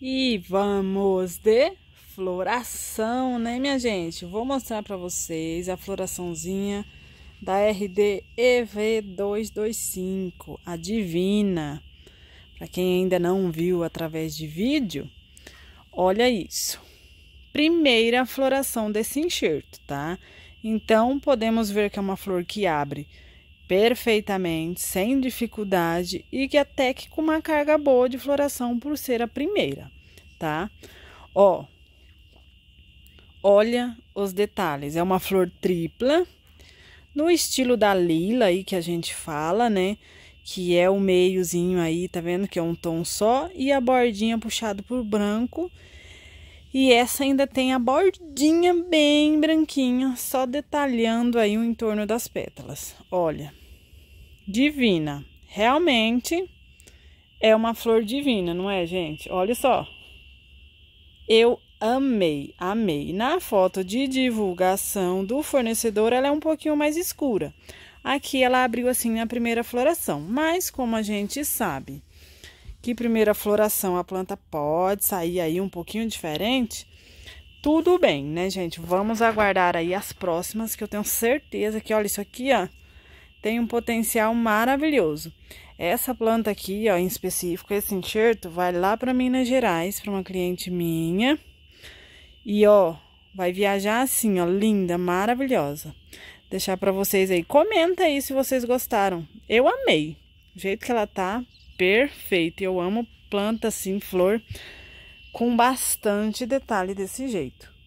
E vamos de floração, né, minha gente? Vou mostrar para vocês a floraçãozinha da RD EV225, a Divina. Para quem ainda não viu através de vídeo, olha isso. Primeira floração desse enxerto, tá? Então, podemos ver que é uma flor que abre perfeitamente, sem dificuldade e que até que com uma carga boa de floração por ser a primeira, tá? Ó, olha os detalhes, é uma flor tripla, no estilo da lila aí que a gente fala, né? Que é o meiozinho aí, tá vendo? Que é um tom só e a bordinha puxado por branco e essa ainda tem a bordinha bem branquinha, só detalhando aí o entorno das pétalas. Olha, divina. Realmente é uma flor divina, não é, gente? Olha só. Eu amei, amei. Na foto de divulgação do fornecedor, ela é um pouquinho mais escura. Aqui ela abriu assim na primeira floração, mas como a gente sabe que primeira floração a planta pode sair aí um pouquinho diferente, tudo bem, né, gente? Vamos aguardar aí as próximas, que eu tenho certeza que, olha, isso aqui, ó, tem um potencial maravilhoso. Essa planta aqui, ó, em específico, esse enxerto, vai lá para Minas Gerais, para uma cliente minha. E, ó, vai viajar assim, ó, linda, maravilhosa. Deixar para vocês aí. Comenta aí se vocês gostaram. Eu amei. O jeito que ela tá, perfeito. Eu amo planta assim, flor, com bastante detalhe desse jeito.